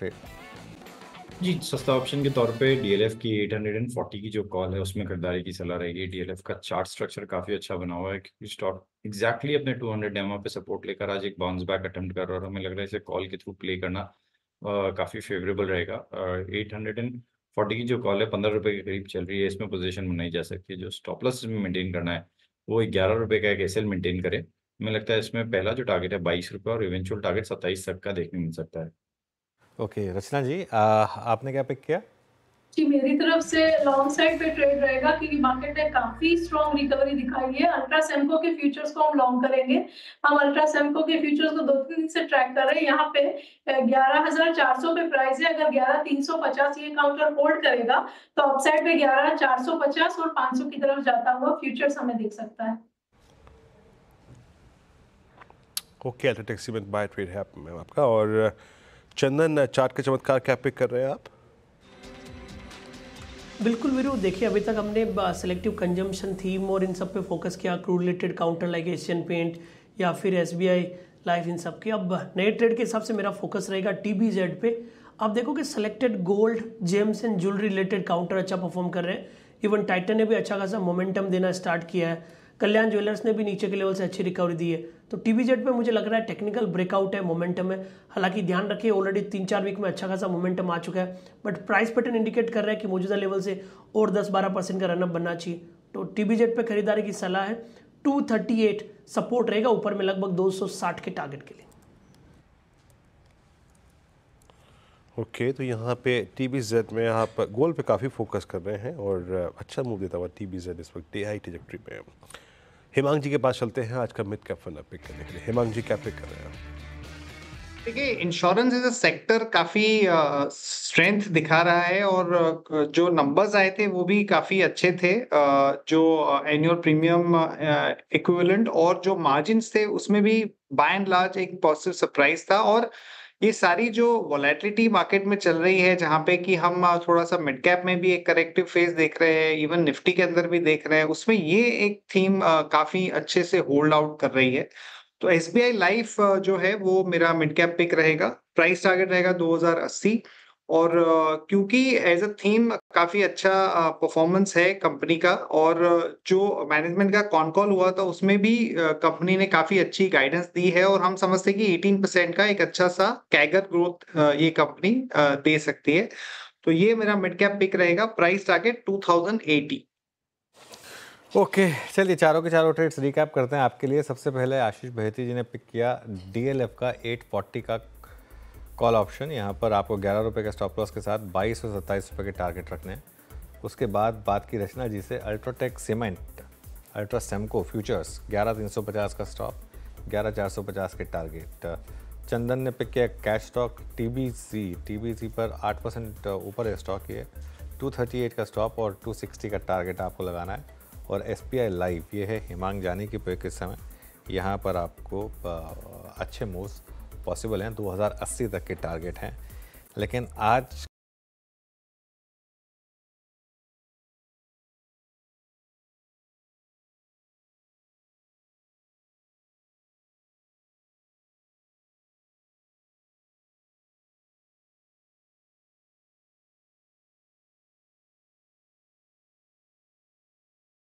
फिर जी सस्ता ऑप्शन के तौर पे डीएलएफ की 840 की जो कॉल है उसमें खरीदारी की सलाह रहेगी डीएलएफ का चार्ट स्ट्रक्चर काफ़ी अच्छा बना हुआ है क्योंकि स्टॉक एग्जैक्टली अपने 200 डेमा पे सपोर्ट लेकर आज एक बाउंस बैक अटेम्प्ट कर रहा है और हमें लग रहा है इसे कॉल के थ्रू प्ले करना काफ़ी फेवरेबल रहेगा एट हंड्रेड एंड फोर्टी की जो कॉल है पंद्रह रुपये के करीब चल रही है इसमें पोजिशन बनाई जा सकती है जो स्टॉपलस में मेंटेन करना है वो ग्यारह रुपए का एक एस मेंटेन करे हमें लगता है इसमें पहला जो टारगेट है बाईस रुपये और इवेंचुअल टारगेट सत्ताईस तक का देखने मिल सकता है ओके okay, रचना जी आ, आपने क्या पिक किया जी मेरी तरफ से लॉन्ग साइड पे ट्रेड रहेगा क्योंकि मार्केट ने काफी स्ट्रॉन्ग रिकवरी दिखाई है अल्ट्रा सेमको के फ्यूचर्स को हम लॉन्ग करेंगे हम अल्ट्रा सेमको के फ्यूचर्स को दो तीन दिन से ट्रैक कर रहे हैं यहाँ पे 11,400 पे प्राइस है अगर 11,350 ये काउंटर होल्ड करेगा तो अपसाइड पे 11,450 और 500 की तरफ जाता हुआ फ्यूचर्स हमें देख सकता है ओके okay, एथलेटिक्स में बाय ट्रेड है आपका और चंदन चार्ट का चमत्कार क्या पिक कर रहे हैं आप बिल्कुल वीरू देखिए अभी तक हमने सेलेक्टिव कंजम्पशन थीम और इन सब पे फोकस किया crude related counter like Asian paint या फिर एस लाइफ इन सब के अब नए ट्रेड के हिसाब से मेरा फोकस रहेगा टी बी जेड पे आप देखो कि selected gold gems and jewellery related counter अच्छा परफॉर्म कर रहे हैं इवन टाइटन ने भी अच्छा खासा मोमेंटम देना स्टार्ट किया है कल्याण ज्वेलर्स ने भी नीचे के लेवल से अच्छी रिकवरी दी है तो टीवी जेड में मुझे लग रहा है टेक्निकल ब्रेकआउट है मोमेंटम है हालांकि ध्यान रखिए ऑलरेडी तीन चार वीक में अच्छा खासा मोमेंटम आ चुका है बट प्राइस पैटर्न इंडिकेट कर रहा है कि मौजूदा लेवल से और दस बारह परसेंट का रनअप बनना चाहिए तो टीवी जेड पर खरीदारी की सलाह है एट सपोर्ट रहेगा ऊपर में लगभग साठ के टारगेट के लिए ओके okay, तो यहाँ पे टी बी जेड में आप गोल पे काफ़ी फोकस कर रहे हैं और uh, अच्छा मूव देता हुआ टी बी जेड इस वक्त टी आई ट्रजेक्ट्री पे हेमांग जी के पास चलते हैं आज का मिड कैप फंड पिक करने के लिए हेमांग जी क्या पिक कर रहे हैं देखिए इंश्योरेंस इज अ सेक्टर काफ़ी स्ट्रेंथ uh, दिखा रहा है और uh, जो नंबर्स आए थे वो भी काफ़ी अच्छे थे uh, जो एनुअल प्रीमियम इक्विवेलेंट और जो मार्जिन थे उसमें भी बाय एंड लार्ज एक पॉजिटिव सरप्राइज था और uh, ये सारी जो वॉलेटिलिटी मार्केट में चल रही है जहां पे कि हम थोड़ा सा मिड कैप में भी एक करेक्टिव फेज देख रहे हैं इवन निफ्टी के अंदर भी देख रहे हैं उसमें ये एक थीम काफी अच्छे से होल्ड आउट कर रही है तो एस बी आई लाइफ जो है वो मेरा मिड कैप पिक रहेगा प्राइस टारगेट रहेगा दो और क्योंकि एज अ थीम काफी अच्छा परफॉर्मेंस है कंपनी का और जो मैनेजमेंट का कॉन कॉल हुआ था उसमें भी कंपनी ने काफी अच्छी गाइडेंस दी है और हम समझते हैं कि एटीन परसेंट का एक अच्छा सा कैगर ग्रोथ ये कंपनी दे सकती है तो ये मेरा मिड कैप पिक रहेगा price target two thousand okay चलिए चारों के चारों ट्रेड्स रिकैप करते हैं आपके लिए सबसे पहले आशीष बहती जी ने पिक किया डीएलएफ का 840 का कॉल ऑप्शन यहाँ पर आपको ग्यारह रुपये के स्टॉप लॉस के साथ बाईस और सत्ताईस रुपये के टारगेट रखने हैं उसके बाद बात की रचना जी से UltraTech cement UltraCemCo futures ग्यारह तीन सौ पचास का स्टॉप ग्यारह चार सौ पचास के टारगेट चंदन ने पिक किया cash stock T B C T B C पर आठ परसेंट ऊपर है स्टॉक ये टू थर्टी एट का स्टॉप और टू सिक्सटी का टारगेट आपको लगाना है और एस पी आई लाइव ये है हिमांग जानी की पिक इस समय यहाँ पर आपको अच्छे मूव्स पॉसिबल हैं 2080 तक के टारगेट हैं लेकिन आज